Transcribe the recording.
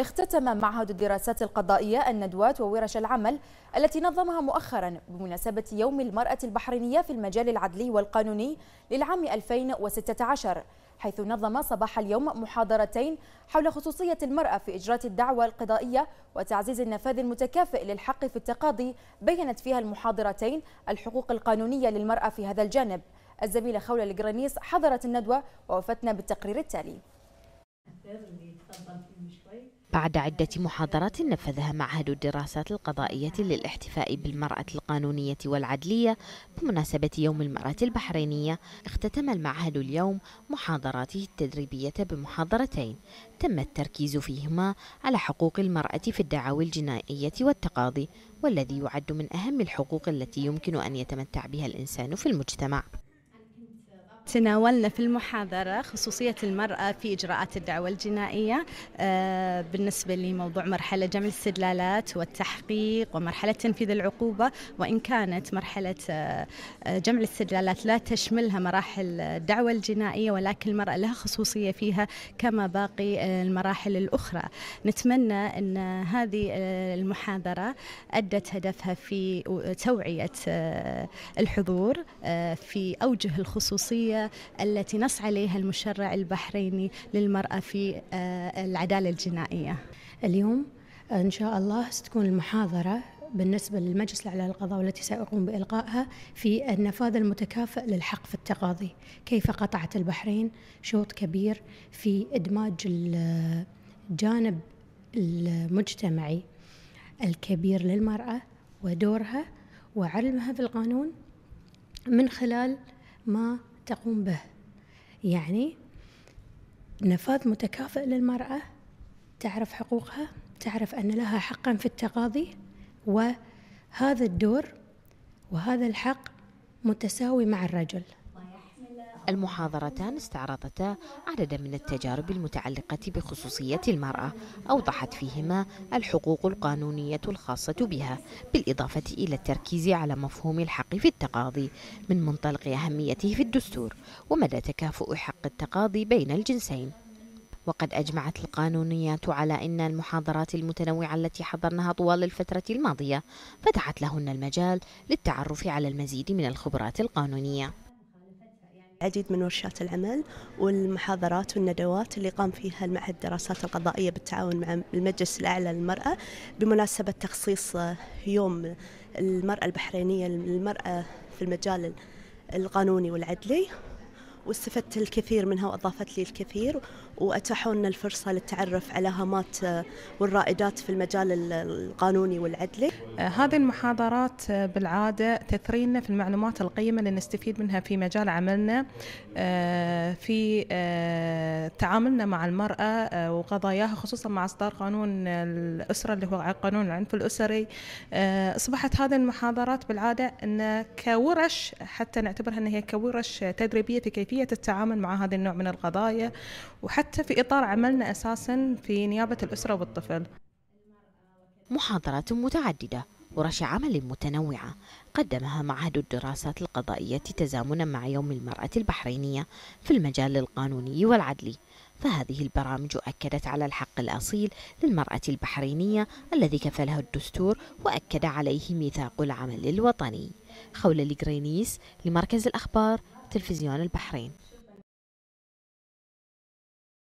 اختتم معهد الدراسات القضائية الندوات وورش العمل التي نظمها مؤخرا بمناسبة يوم المرأة البحرينية في المجال العدلي والقانوني للعام 2016 حيث نظم صباح اليوم محاضرتين حول خصوصية المرأة في إجراء الدعوة القضائية وتعزيز النفاذ المتكافئ للحق في التقاضي بينت فيها المحاضرتين الحقوق القانونية للمرأة في هذا الجانب الزميلة خولة الجرانيس حضرت الندوة ووفتنا بالتقرير التالي بعد عدة محاضرات نفذها معهد الدراسات القضائية للاحتفاء بالمرأة القانونية والعدلية بمناسبة يوم المرأة البحرينية اختتم المعهد اليوم محاضراته التدريبية بمحاضرتين تم التركيز فيهما على حقوق المرأة في الدعاوي الجنائية والتقاضي والذي يعد من أهم الحقوق التي يمكن أن يتمتع بها الإنسان في المجتمع تناولنا في المحاضرة خصوصية المرأة في إجراءات الدعوة الجنائية آه، بالنسبة لموضوع مرحلة جمع الاستدلالات والتحقيق ومرحلة تنفيذ العقوبة وإن كانت مرحلة آه، آه، جمع الاستدلالات لا تشملها مراحل الدعوة الجنائية ولكن المرأة لها خصوصية فيها كما باقي المراحل الأخرى نتمنى أن هذه المحاضرة أدت هدفها في توعية الحضور في أوجه الخصوصية التي نص عليها المشرع البحريني للمرأة في آه، العدالة الجنائية اليوم إن شاء الله ستكون المحاضرة بالنسبة للمجلس الأعلى للقضاء والتي سيقوم بإلقائها في النفاذ المتكافئ للحق في التقاضي كيف قطعت البحرين شوط كبير في إدماج الجانب المجتمعي الكبير للمرأة ودورها وعلمها في القانون من خلال ما تقوم به يعني نفاذ متكافئ للمرأة تعرف حقوقها تعرف أن لها حقا في التقاضي وهذا الدور وهذا الحق متساوي مع الرجل المحاضرتان استعرضتا عددا من التجارب المتعلقة بخصوصية المرأة أوضحت فيهما الحقوق القانونية الخاصة بها بالإضافة إلى التركيز على مفهوم الحق في التقاضي من منطلق أهميته في الدستور ومدى تكافؤ حق التقاضي بين الجنسين وقد أجمعت القانونيات على أن المحاضرات المتنوعة التي حضرناها طوال الفترة الماضية فتحت لهن المجال للتعرف على المزيد من الخبرات القانونية العديد من ورشات العمل والمحاضرات والندوات اللي قام فيها المعهد الدراسات القضائية بالتعاون مع المجلس الأعلى للمرأة بمناسبة تخصيص يوم المرأة البحرينية للمرأة في المجال القانوني والعدلي واستفدت الكثير منها وأضافت لي الكثير وأتاحوا لنا الفرصة للتعرف على هامات آه، والرائدات في المجال القانوني والعدلي آه، هذه المحاضرات آه، بالعادة تثرينا في المعلومات القيمة اللي نستفيد منها في مجال عملنا في تعاملنا مع المرأة وقضاياها خصوصا مع إصدار قانون الأسرة اللي هو قانون العنف الأسري أصبحت هذه المحاضرات بالعادة أن كورش حتى نعتبرها أن هي كورش تدريبية في كيفية التعامل مع هذا النوع من القضايا وحتى حتى في إطار عملنا أساسا في نيابة الأسرة والطفل محاضرات متعددة ورش عمل متنوعة قدمها معهد الدراسات القضائية تزامنا مع يوم المرأة البحرينية في المجال القانوني والعدلي فهذه البرامج أكدت على الحق الأصيل للمرأة البحرينية الذي كفلها الدستور وأكد عليه ميثاق العمل الوطني خولة الجرينيس لمركز الأخبار تلفزيون البحرين